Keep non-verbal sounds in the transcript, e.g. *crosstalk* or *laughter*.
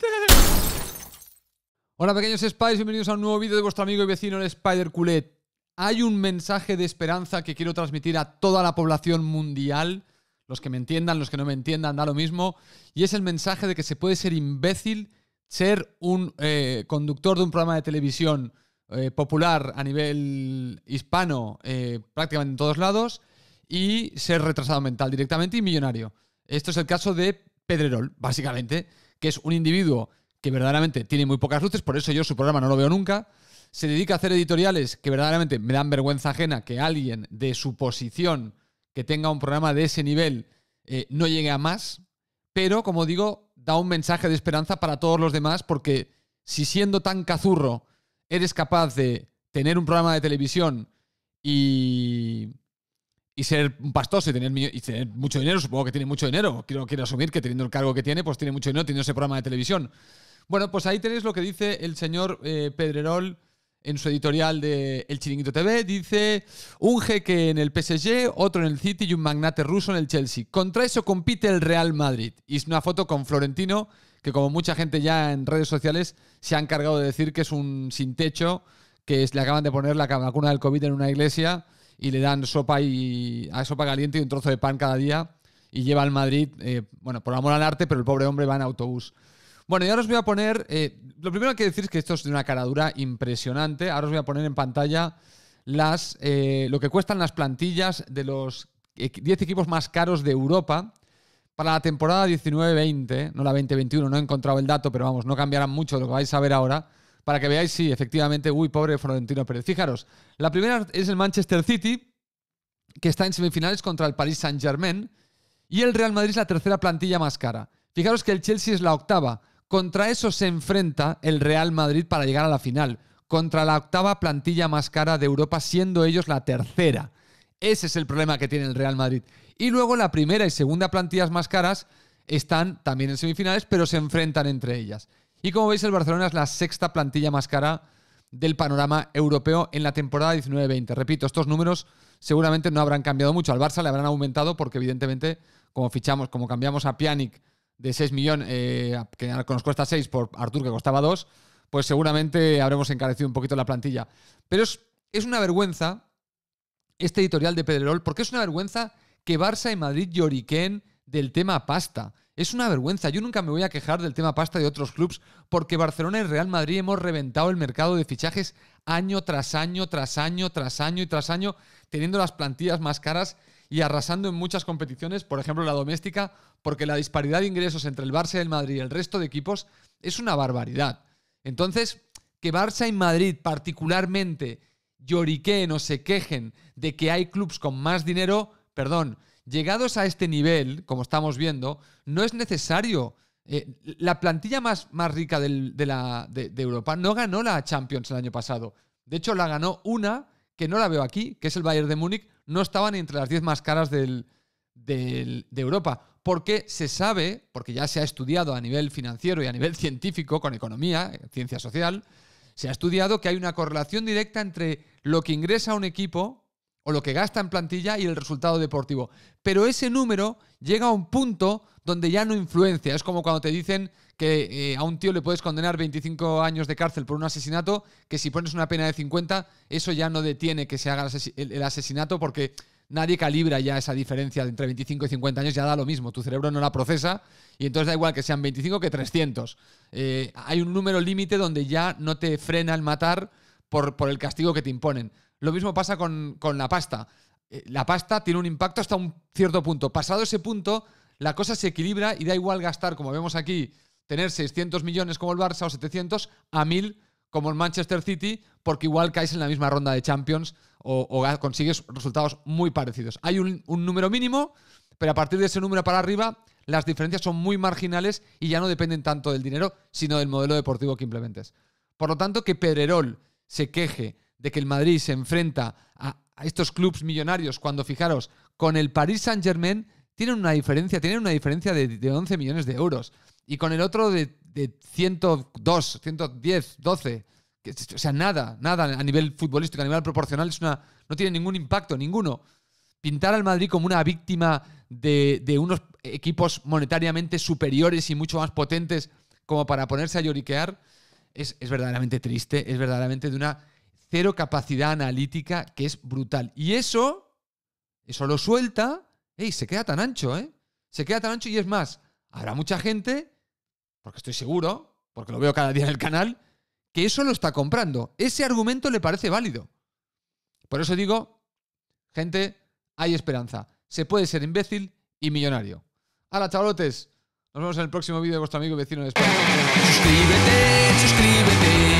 *laughs* Hola pequeños spies, bienvenidos a un nuevo vídeo de vuestro amigo y vecino el Spider Culet. Hay un mensaje de esperanza que quiero transmitir a toda la población mundial, los que me entiendan, los que no me entiendan, da lo mismo, y es el mensaje de que se puede ser imbécil, ser un eh, conductor de un programa de televisión eh, popular a nivel hispano eh, prácticamente en todos lados y ser retrasado mental directamente y millonario. Esto es el caso de Pedrerol, básicamente que es un individuo que verdaderamente tiene muy pocas luces, por eso yo su programa no lo veo nunca. Se dedica a hacer editoriales que verdaderamente me dan vergüenza ajena que alguien de su posición que tenga un programa de ese nivel eh, no llegue a más. Pero, como digo, da un mensaje de esperanza para todos los demás porque si siendo tan cazurro eres capaz de tener un programa de televisión y y ser un pastoso y tener, y mucho dinero, supongo que tiene mucho dinero, quiero, quiero asumir que teniendo el cargo que tiene, pues tiene mucho dinero, tiene ese programa de televisión. Bueno, pues ahí tenéis lo que dice el señor eh, Pedrerol en su editorial de El Chiringuito TV. Dice, un jeque en el PSG, otro en el City y un magnate ruso en el Chelsea. Contra eso compite el Real Madrid. Y es una foto con Florentino, que como mucha gente ya en redes sociales se han encargado de decir que es un sin techo, que le acaban de poner la vacuna del COVID en una iglesia y le dan sopa y a sopa caliente y un trozo de pan cada día y lleva al Madrid, eh, bueno, por amor al arte, pero el pobre hombre va en autobús. Bueno, y ahora os voy a poner, eh, lo primero que, hay que decir es que esto es de una caradura impresionante, ahora os voy a poner en pantalla las, eh, lo que cuestan las plantillas de los 10 e, equipos más caros de Europa para la temporada 19-20, no la 20-21, no he encontrado el dato, pero vamos, no cambiarán mucho lo que vais a ver ahora para que veáis si sí, efectivamente, uy, pobre Florentino Pérez. Fijaros, la primera es el Manchester City, que está en semifinales contra el Paris Saint-Germain, y el Real Madrid es la tercera plantilla más cara. Fijaros que el Chelsea es la octava. Contra eso se enfrenta el Real Madrid para llegar a la final, contra la octava plantilla más cara de Europa, siendo ellos la tercera. Ese es el problema que tiene el Real Madrid. Y luego la primera y segunda plantillas más caras están también en semifinales, pero se enfrentan entre ellas. Y como veis, el Barcelona es la sexta plantilla más cara del panorama europeo en la temporada 19-20. Repito, estos números seguramente no habrán cambiado mucho. Al Barça le habrán aumentado porque, evidentemente, como fichamos, como cambiamos a Pjanic de 6 millones, eh, que nos cuesta 6 por Artur, que costaba 2, pues seguramente habremos encarecido un poquito la plantilla. Pero es, es una vergüenza este editorial de Pedrerol, porque es una vergüenza que Barça y Madrid lloriquen del tema pasta. Es una vergüenza. Yo nunca me voy a quejar del tema pasta de otros clubes porque Barcelona y Real Madrid hemos reventado el mercado de fichajes año tras año, tras año, tras año y tras año, teniendo las plantillas más caras y arrasando en muchas competiciones, por ejemplo la doméstica, porque la disparidad de ingresos entre el Barça y el Madrid y el resto de equipos es una barbaridad. Entonces, que Barça y Madrid particularmente lloriqueen o se quejen de que hay clubes con más dinero, perdón, llegados a este nivel, como estamos viendo, no es necesario. Eh, la plantilla más, más rica de, de, Europa no ganó la Champions el año pasado. De hecho, la ganó una que no la veo aquí, que es el Bayern de Múnich. No estaban entre las 10 más caras del, del, de Europa. Porque se sabe, porque ya se ha estudiado a nivel financiero y a nivel *laughs* científico, con economía, ciencia social, se ha estudiado que hay una correlación directa entre lo que ingresa un equipo o lo que gasta en plantilla y el resultado deportivo. Pero ese número llega a un punto donde ya no influencia. Es como cuando te dicen que eh, a un tío le puedes condenar 25 años de cárcel por un asesinato, que si pones una pena de 50, eso ya no detiene que se haga el asesinato porque nadie calibra ya esa diferencia entre 25 y 50 años, ya da lo mismo, tu cerebro no la procesa y entonces da igual que sean 25 que 300. Eh, hay un número límite donde ya no te frena el matar por el castigo que te imponen. Lo mismo pasa con, la pasta. Eh, la pasta tiene un impacto hasta un cierto punto. Pasado ese punto, la cosa se equilibra y da igual gastar, como vemos aquí, tener 600 millones como el Barça o 700 a 1000 como el Manchester City, porque igual caes en la misma ronda de Champions o, consigues resultados muy parecidos. Hay un, número mínimo, pero a partir de ese número para arriba las diferencias son muy marginales y ya no dependen tanto del dinero, sino del modelo deportivo que implementes. Por lo tanto, que Pedrerol se queje de que el Madrid se enfrenta a, estos clubes millonarios cuando, fijaros, con el Paris Saint-Germain tienen una diferencia, tienen una diferencia de, 11 millones de euros. Y con el otro de, 102, 110, 12. Que, o sea, nada, nada a nivel futbolístico, a nivel proporcional, es una, no tiene ningún impacto, ninguno. Pintar al Madrid como una víctima de, unos equipos monetariamente superiores y mucho más potentes como para ponerse a lloriquear es verdaderamente triste, es verdaderamente de una cero capacidad analítica que es brutal. Y eso, eso lo suelta, y se queda tan ancho, ¿eh? Se queda tan ancho y es más, habrá mucha gente, porque estoy seguro, porque lo veo cada día en el canal, que eso lo está comprando. Ese argumento le parece válido. Por eso digo, gente, hay esperanza. Se puede ser imbécil y millonario. ¡Hala, chavalotes! Nos vemos en el próximo vídeo de vuestro amigo y vecino de España. Suscríbete, suscríbete